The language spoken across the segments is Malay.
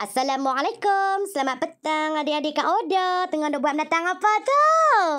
Assalamualaikum. Selamat petang adik-adik Kak Oda. Tengah nak buat menatang apa tu?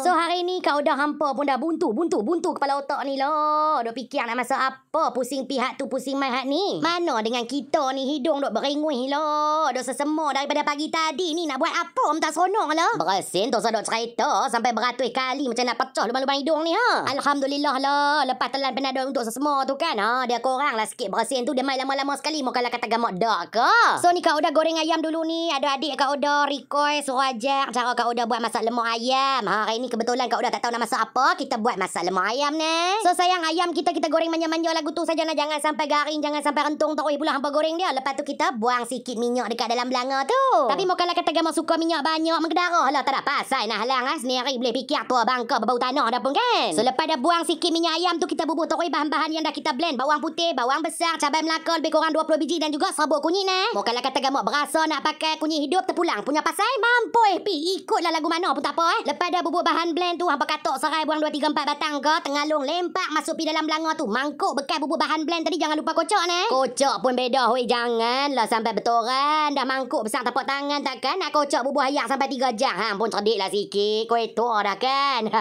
So hari ni Kak Oda hampa pun dah buntu, buntu, buntu kepala otak ni lah. Dok fikir nak masuk apa? Pusing pihak tu, pusing mai ni. Mana dengan kita ni hidung dok beringui lah. Dok sesemua daripada pagi tadi ni nak buat apa? om Minta seronok lah. Berasin tu sadok cerita sampai beratus kali macam nak pecah lubang-lubang hidung ni ha. Alhamdulillah lah. Lepas telan penadol untuk sesemua tu kan ha. Dia kurang lah sikit berasin tu. Dia mai lama-lama sekali. Mau kalau kata gamak dak ke? So ni Kak Oda goreng goreng ayam dulu ni. Ada adik Kak Oda request suruh ajak cara Kak Oda buat masak lemak ayam. Ha, hari ni kebetulan Kak Oda tak tahu nak masak apa. Kita buat masak lemak ayam ni. So sayang ayam kita kita goreng manja-manja lagu tu saja nak lah. jangan sampai garing, jangan sampai rentung tak pula hampa goreng dia. Lepas tu kita buang sikit minyak dekat dalam belanga tu. Tapi muka lah kata gamo suka minyak banyak mengedarah lah tak ada pasal nak halang ah sendiri boleh fikir apa bangka berbau tanah dah pun kan. So lepas dah buang sikit minyak ayam tu kita bubuh tokoi bahan-bahan yang dah kita blend. Bawang putih, bawang besar, cabai melaka lebih kurang 20 biji dan juga serbuk kunyit eh. Muka lah kata gamo berat rasa nak pakai kunyit hidup terpulang punya pasal mampu eh pi ikutlah lagu mana pun tak apa eh lepas dah bubuh bahan blend tu hangpa katok serai buang 2 3 4 batang ke tengah long lempak masuk pi dalam belanga tu mangkuk bekas bubuh bahan blend tadi jangan lupa kocok ne kocok pun beda jangan. Lah sampai betoran dah mangkuk besar tapak tangan takkan nak kocok bubuh ayak sampai 3 jam hang pun lah sikit kau itu dah kan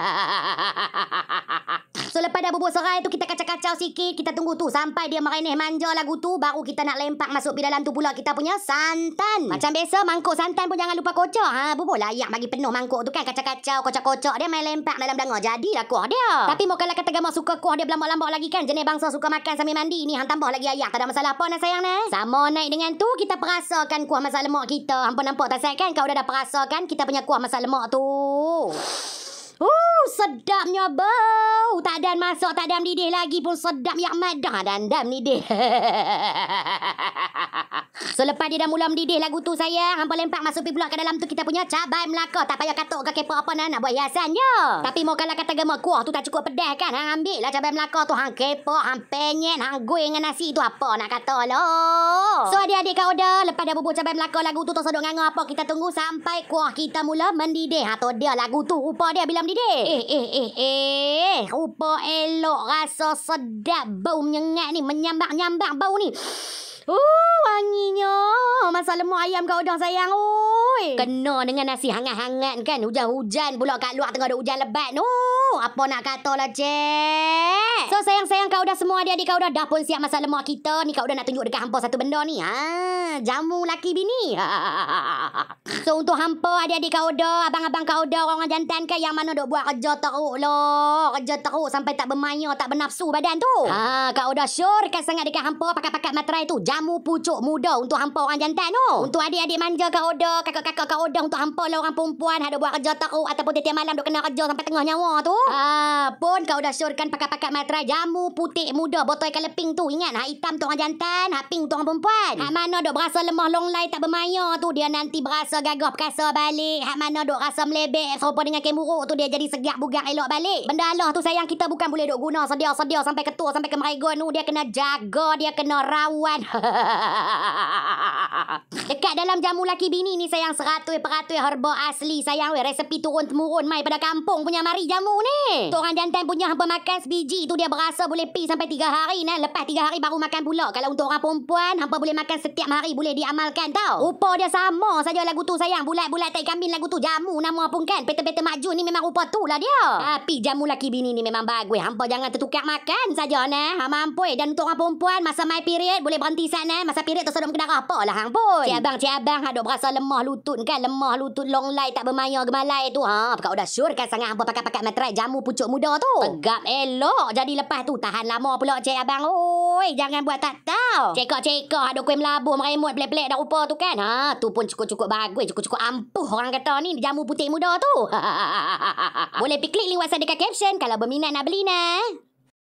bubur serai tu kita kacau-kacau sikit. Kita tunggu tu sampai dia merenih manja lagu tu. Baru kita nak lempak masuk di dalam tu pula kita punya santan. Macam biasa mangkuk santan pun jangan lupa kocok. Ha, bubur layak bagi penuh mangkuk tu kan kacau-kacau, kocok-kocok. Dia main lempak dalam danga. Jadilah kuah dia. Tapi mau kalau kata gama suka kuah dia berlambak-lambak lagi kan. Jenis bangsa suka makan sambil mandi. Ni hang tambah lagi ayak. Tak ada masalah apa nak sayang nah. Sama naik dengan tu kita perasakan kuah masak lemak kita. Hampa nampak tak sayang kan? Kau dah dah perasakan kita punya kuah masak lemak tu. Uh, sedapnya bau. Tak ada masak, tak ada didih lagi pun sedap yang madah dan dam didih. Selepas so, dia dah mula mendidih lagu tu sayang, hampa lempak masuk pergi pula ke dalam tu kita punya cabai Melaka. Tak payah katuk ke kepo apa nak, nak buat hiasannya. Tapi mau kalau kata gemak kuah tu tak cukup pedas kan. Hang ambil lah cabai Melaka tu. Hang kepo, hang penyen, hang gue dengan nasi tu apa nak kata lo. So adik-adik kau dah, lepas dah bubuh cabai Melaka lagu tu tak sedok nganga apa. Kita tunggu sampai kuah kita mula mendidih. Atau ha, dia lagu tu rupa dia bila ni dek. Eh, eh eh eh eh. Rupa elok rasa sedap bau menyengat ni menyambak-nyambak bau ni. Oh, wanginya. Masak lemak ayam kau dah sayang. Oi. Kena dengan nasi hangat-hangat kan. Hujan-hujan pula kat luar tengah ada hujan lebat. Oh. Apa nak kata lah, Cik? So, sayang-sayang kau dah semua adik-adik kau dah. Dah pun siap masa lemah kita. Ni kau dah nak tunjuk dekat hampa satu benda ni. Ha, jamu laki bini. Ha, ha, ha, so, untuk hampa adik-adik kau dah. Abang-abang kau dah. Orang-orang jantan ke yang mana duk buat kerja teruk lah. Kerja teruk sampai tak bermaya, tak bernafsu badan tu. Ha, kau dah syurkan sangat dekat hampa pakat-pakat materai tu. Jamu pucuk muda untuk hampa orang jantan tu. Untuk adik-adik manja kau dah. Kakak-kakak kau dah untuk hampa lah orang perempuan. Ada buat kerja teruk ataupun tiap-tiap malam duk kena kerja sampai tengah nyawa tu. Ah, pun kau dah syorkan pakat-pakat matra jamu putih muda botol kala pink tu. Ingat hak hitam tu orang jantan, hak pink tu orang perempuan. Hmm. Hak mana dok berasa lemah long lai tak bermaya tu dia nanti berasa gagah perkasa balik. Hak mana dok rasa melebek serupa dengan kemuruk tu dia jadi segak bugak elok balik. Benda lah tu sayang kita bukan boleh dok guna sedia-sedia sampai ketua sampai ke meraigon tu dia kena jaga, dia kena rawan. Dekat dalam jamu laki bini ni sayang seratus peratus herba asli sayang weh resepi turun temurun mai pada kampung punya mari jamu ni ni. Tu orang jantan punya hampa makan sebiji tu dia berasa boleh pi sampai tiga hari nah. Lepas tiga hari baru makan pula. Kalau untuk orang perempuan, hampa boleh makan setiap hari boleh diamalkan tau. Rupa dia sama saja lagu tu sayang. Bulat-bulat tai kambing lagu tu jamu nama pun kan. Peta-peta maju ni memang rupa tu lah dia. Tapi jamu laki bini ni memang bagus. Hampa jangan tertukar makan saja nah. Ha mampu dan untuk orang perempuan masa my period boleh berhenti sat nah. Masa period tu sedap kedarah apa lah hang pun. Cik abang, cik abang ada berasa lemah lutut kan. Lemah lutut long lai tak bermaya gemalai tu. Ha, pakak udah syurkan sangat hampa pakai-pakai materai jamu pucuk muda tu. tegap elok. Jadi lepas tu tahan lama pula cik abang. Oi, jangan buat tak tahu. Cekok-cekok aduk kuih melabuh meremut pelik-pelik dah rupa tu kan. Ha, tu pun cukup-cukup bagus, cukup-cukup ampuh orang kata ni jamu putih muda tu. Boleh pergi klik link WhatsApp dekat caption kalau berminat nak beli nah.